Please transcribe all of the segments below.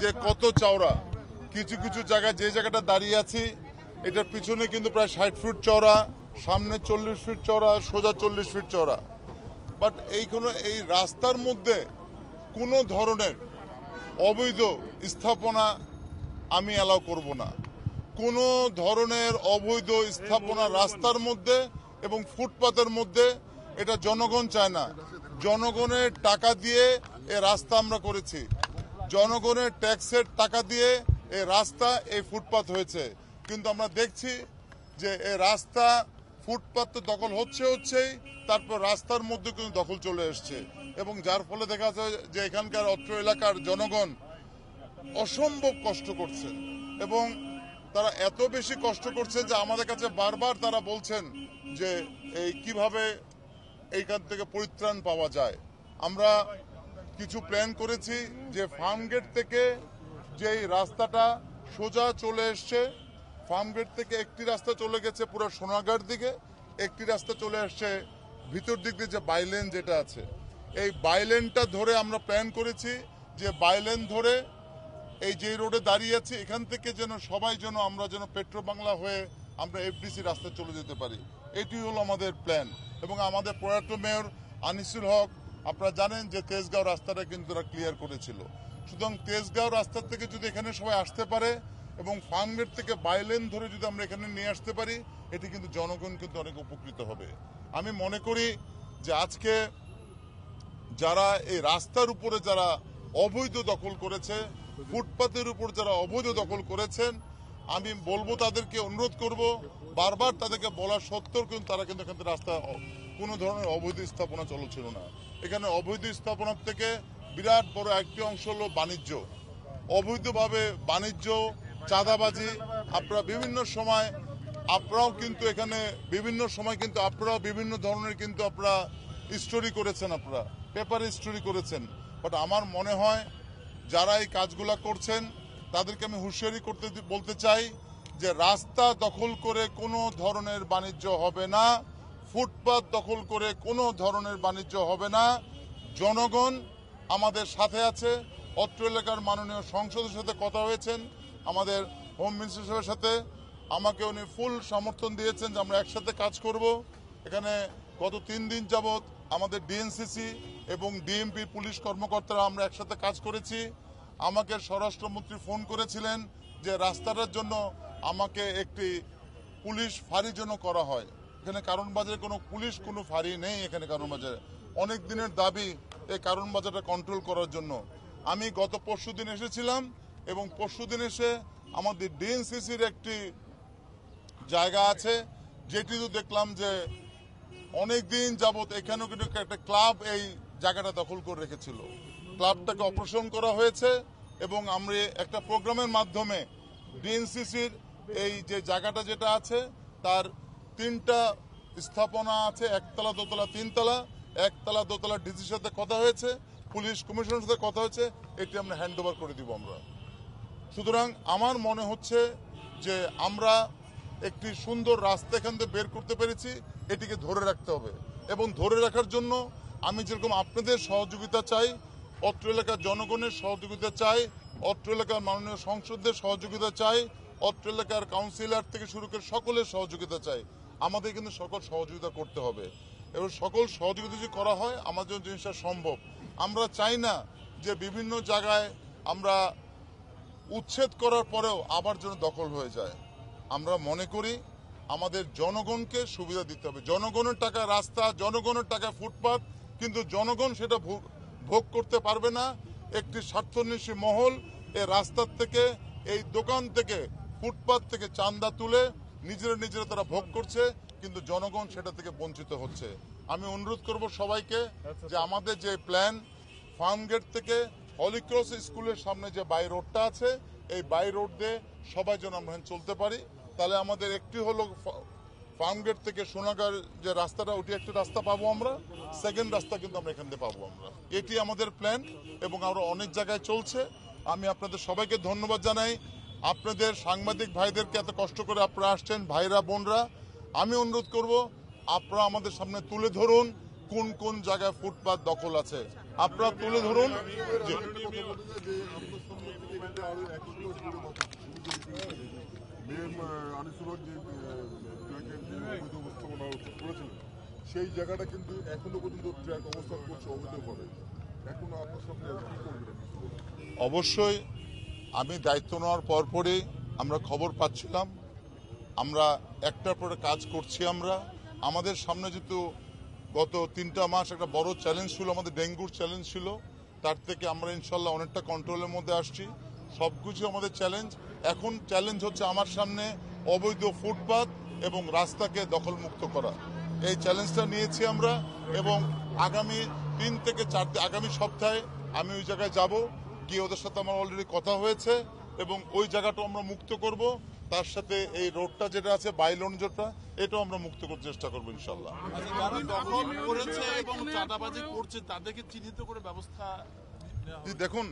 যে কত চওড়া কিছু কিছু জায়গায় যে জায়গাটা দাঁড়িয়ে আছি এটার পিছনে কিন্তু প্রায় ষাট ফুট চওড়া সামনে চল্লিশ ফিট চওড়া সোজা চল্লিশ ফিট চওড়া বাট এইখানে এই রাস্তার মধ্যে কোনো ধরনের অবৈধ স্থাপনা আমি অ্যালাউ করব না কোনো ধরনের অবৈধ স্থাপনা রাস্তার মধ্যে এবং ফুটপাতের মধ্যে এটা জনগণ চায় না জনগণের টাকা দিয়ে এ রাস্তা আমরা করেছি জনগণের ট্যাক্সের টাকা দিয়ে এই রাস্তা এই ফুটপাত হয়েছে কিন্তু আমরা দেখছি যে এই রাস্তা ফুটপাত তো দখল হচ্ছে হচ্ছেই তারপর রাস্তার মধ্যে কিন্তু দখল চলে এসছে এবং যার ফলে দেখা যায় যে এখানকার অত্র এলাকার জনগণ অসম্ভব কষ্ট করছে এবং তারা এত বেশি কষ্ট করছে যে আমাদের কাছে বারবার তারা বলছেন যে এই কিভাবে এইখান থেকে পরিত্রাণ পাওয়া যায় আমরা কিছু প্ল্যান করেছি যে ফার্মগেট থেকে যেই রাস্তাটা সোজা চলে এসছে গেট থেকে একটি রাস্তা চলে গেছে পুরো সোনাগার দিকে একটি রাস্তা চলে আসছে ভিতর দিক দিয়ে যে বাইলেন যেটা আছে এই বাইলেনটা ধরে আমরা প্ল্যান করেছি যে বাইলেন ধরে এই যে রোডে দাঁড়িয়ে আছে এখান থেকে যেন সবাই যেন আমরা যেন পেট্রো বাংলা হয়ে আমরা এফডিসি রাস্তায় চলে যেতে পারি এটি হলো আমাদের প্ল্যান এবং আমাদের প্রয়াত মেয়র আনিসুল হক আপনারা জানেন যে তেজগাঁও রাস্তাটা কিন্তু ওরা ক্লিয়ার করেছিল সুতরাং তেজগাঁও রাস্তা থেকে যদি এখানে সবাই আসতে পারে এবং ফার্মগেট থেকে বাইলেন ধরে যদি আমরা এখানে নিয়ে আসতে পারি এটি কিন্তু জনগণ কিন্তু অনেক উপকৃত হবে আমি মনে করি যে আজকে যারা এই রাস্তার উপরে যারা অবৈধ দখল করেছে ফুটপাতের উপর যারা অবৈধ দখল করেছেন আমি বলবো তাদেরকে অনুরোধ করব বারবার তাদেরকে বলা সত্ত্বেও কিন্তু তারা কিন্তু এখান থেকে রাস্তা কোনো ধরনের অবৈধ স্থাপনা চলো ছিল না এখানে অবৈধ স্থাপনার থেকে বিরাট বড় একটি অংশ হলো বাণিজ্য অবৈধভাবে বাণিজ্য চাঁদাবাজি আপনারা বিভিন্ন সময় আপনারাও কিন্তু এখানে বিভিন্ন সময় কিন্তু আপনারাও বিভিন্ন ধরনের কিন্তু আপনারা স্টোরি করেছেন আপনারা পেপারে স্টোরি করেছেন বাট আমার মনে হয় যারা এই কাজগুলা করছেন তাদেরকে আমি হুঁশিয়ারি করতে বলতে চাই যে রাস্তা দখল করে কোনো ধরনের বাণিজ্য হবে না ফুটপাত দখল করে কোনো ধরনের বাণিজ্য হবে না জনগণ আমাদের সাথে আছে অত্র এলাকার মাননীয় সংসদের সাথে কথা হয়েছেন আমাদের হোম মিনিস্টার সাথে আমাকে উনি ফুল সমর্থন দিয়েছেন যে আমরা একসাথে কাজ করব এখানে গত তিন দিন যাবৎ আমাদের ডিএনসিসি এবং ডিএমপি পুলিশ কর্মকর্তারা আমরা একসাথে কাজ করেছি আমাকে স্বরাষ্ট্রমন্ত্রী ফোন করেছিলেন যে রাস্তাটার জন্য আমাকে একটি পুলিশ ফাঁড়ি জন্য করা হয় এখানে কারণ বাজারে কোনো পুলিশ কোনো ফাঁড়ি নেই এখানে কারণ বাজারে অনেক দিনের দাবি এই কারণ বাজারটা কন্ট্রোল করার জন্য আমি গত পরশু দিন এসেছিলাম এবং পরশু দিন এসে আমাদের ডিএনসিসির একটি জায়গা আছে যেটি তো দেখলাম যে অনেক দিন যাবৎ এখানেও কিন্তু একটা ক্লাব এই জায়গাটা দখল করে রেখেছিল ক্লাবটাকে অপারেশন করা হয়েছে এবং আমরা একটা প্রোগ্রামের মাধ্যমে ডিএনসিসির এই যে জায়গাটা যেটা আছে তার তিনটা স্থাপনা আছে একতলা দোতলা তিনতলা একতলা দোতলা ডিসির সাথে কথা হয়েছে পুলিশ কমিশনের সাথে কথা হয়েছে এটি আমরা হ্যান্ড ওভার করে দিব আমরা সুতরাং আমার মনে হচ্ছে যে আমরা একটি সুন্দর রাস্তা এখান থেকে বের করতে পেরেছি এটিকে ধরে রাখতে হবে এবং ধরে রাখার জন্য আমি যেরকম আপনাদের সহযোগিতা চাই অত্র এলাকার জনগণের সহযোগিতা চাই অত্র এলাকার মাননীয় সংসদদের সহযোগিতা চাই অত্র এলাকার কাউন্সিলর থেকে শুরু করে সকলের সহযোগিতা চাই আমাদের কিন্তু সকল সহযোগিতা করতে হবে এবং সকল সহযোগিতা যদি করা হয় আমার জন্য জিনিসটা সম্ভব আমরা চাই না যে বিভিন্ন জায়গায় আমরা উচ্ছেদ করার পরেও আবার যেন দখল হয়ে যায় আমরা মনে করি আমাদের জনগণকে সুবিধা দিতে হবে জনগণের টাকা রাস্তা জনগণের টাকা ফুটপাথ কিন্তু জনগণ সেটা ভোগ করতে পারবে না একটি স্বার্থন্বেষী মহল এ রাস্তার থেকে এই দোকান থেকে ফুটপাথ থেকে চান্দা তুলে নিজেরা নিজেরা তারা ভোগ করছে কিন্তু জনগণ সেটা থেকে বঞ্চিত হচ্ছে আমি অনুরোধ করব সবাইকে আচ্ছা। যে আমাদের যে প্ল্যান ফার্ম গেট থেকে হলিক্রস স্কুলের সামনে যে বাই রোডটা আছে এই বাই রোড দিয়ে সবাই যেন আমরা চলতে পারি তাহলে আমাদের একটি হলো গেট থেকে সোনাগার যে রাস্তাটা ওটি একটি রাস্তা পাবো আমরা সেকেন্ড রাস্তা কিন্তু আমরা এখান থেকে পাবো আমরা এটি আমাদের প্ল্যান এবং আমরা অনেক জায়গায় চলছে আমি আপনাদের সবাইকে ধন্যবাদ জানাই আপনাদের সাংবাদিক ভাইদেরকে এত কষ্ট করে আপনারা আসছেন ভাইরা বোনরা আমি অনুরোধ করব আপনারা আমাদের সামনে তুলে ধরুন কোন কোন জায়গায় ফুটপাত দখল আছে আপনারা তুলে ধরুন সেই জায়গাটা কিন্তু এখনো পর্যন্ত ট্র্যাক অবস্থান করছে আপনার অবশ্যই আমি দায়িত্ব নেওয়ার পরে আমরা খবর পাচ্ছিলাম আমরা একটার পরে কাজ করছি আমরা আমাদের সামনে যেহেতু গত তিনটা মাস একটা বড় চ্যালেঞ্জ ছিল আমাদের ডেঙ্গুর চ্যালেঞ্জ ছিল তার থেকে আমরা ইনশাল্লাহ অনেকটা কন্ট্রোলের মধ্যে আসছি সব কিছু আমাদের চ্যালেঞ্জ এখন চ্যালেঞ্জ হচ্ছে আমার সামনে অবৈধ ফুটপাত এবং রাস্তাকে দখলমুক্ত করা এই চ্যালেঞ্জটা নিয়েছি আমরা এবং আগামী তিন থেকে চার আগামী সপ্তাহে আমি ওই জায়গায় যাব গিয়ে ওদের সাথে আমার অলরেডি কথা হয়েছে এবং ওই জায়গাটা আমরা মুক্ত করব তার সাথে এই রোডটা যেটা আছে বাইলন যেটা এটাও আমরা মুক্ত করার চেষ্টা করবো ইনশাআল্লাহ আচ্ছা, দেখুন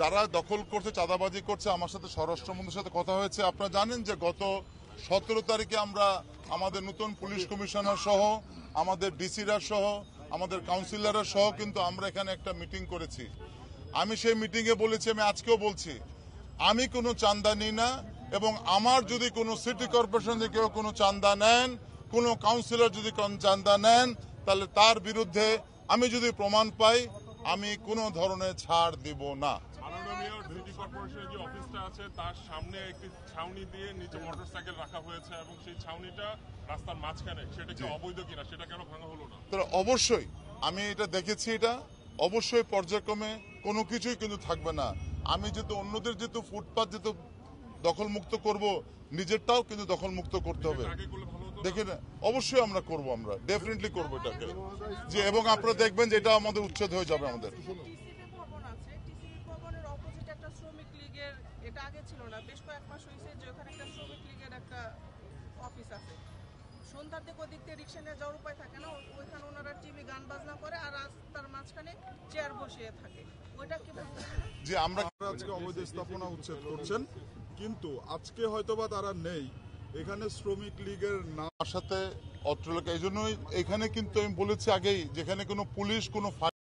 যারা দখল করছে চাঁদাবাজি করছে আমার সাথে স্বরাষ্ট্রমন্ত্রীর সাথে কথা হয়েছে আপনারা জানেন যে গত সতেরো তারিখে আমরা আমাদের নতুন পুলিশ কমিশনার সহ আমাদের ডিসিরা সহ আমাদের কাউন্সিলররা সহ কিন্তু আমরা এখানে একটা মিটিং করেছি আমি সেই মিটিংয়ে বলেছি আমি আজকেও বলছি আমি কোনো চান্দা নিই না এবং আমার যদি কোনো সিটি কর্পোরেশন থেকে কেউ কোনো চান্দা নেন কোনো কাউন্সিলর যদি চান্দা নেন তাহলে তার বিরুদ্ধে আমি যদি প্রমাণ পাই আমি কোনো ধরনের ছাড় দিব না কর্পোরেশনের যে অফিসটা আছে তার সামনে একটি ছাউনি দিয়ে নিচে রাখা হয়েছে এবং সেই ছাউনিটা রাস্তার মাঝখানে সেটা না অবশ্যই আমি এটা দেখেছি এটা অবশ্যই পর্যায়ক্রমে কোনো কিছুই কিন্তু থাকবে না আমি যেহেতু অন্যদের যেহেতু ফুটপাথ যেহেতু দখলমুক্ত করব নিজেরটাও কিন্তু দখলমুক্ত করতে হবে দেখেন অবশ্যই আমরা করব আমরা ডেফিনেটলি করব এটাকে যে এবং আপনারা দেখবেন যে এটা আমাদের উচ্ছেদ হয়ে যাবে আমাদের এটা আগে ছিল না বেশ কয়েক মাস হয়েছে যে ওখানে একটা শ্রমিক লীগের একটা অফিস আছে সন্ধ্যার দিকে ওদিক দিয়ে রিক্সা নিয়ে যাওয়ার উপায় থাকে না ওইখানে ওনারা টিভি গান বাজনা করে আর রাস্তার মাঝখানে চেয়ার বসিয়ে থাকে ওইটা কি যে আমরা আজকে অবৈধ স্থাপনা উচ্ছেদ করছেন কিন্তু আজকে হয়তোবা তারা নেই এখানে শ্রমিক লীগের নাম সাথে অত্র এই জন্যই এখানে কিন্তু আমি বলেছি আগেই যেখানে কোনো পুলিশ কোনো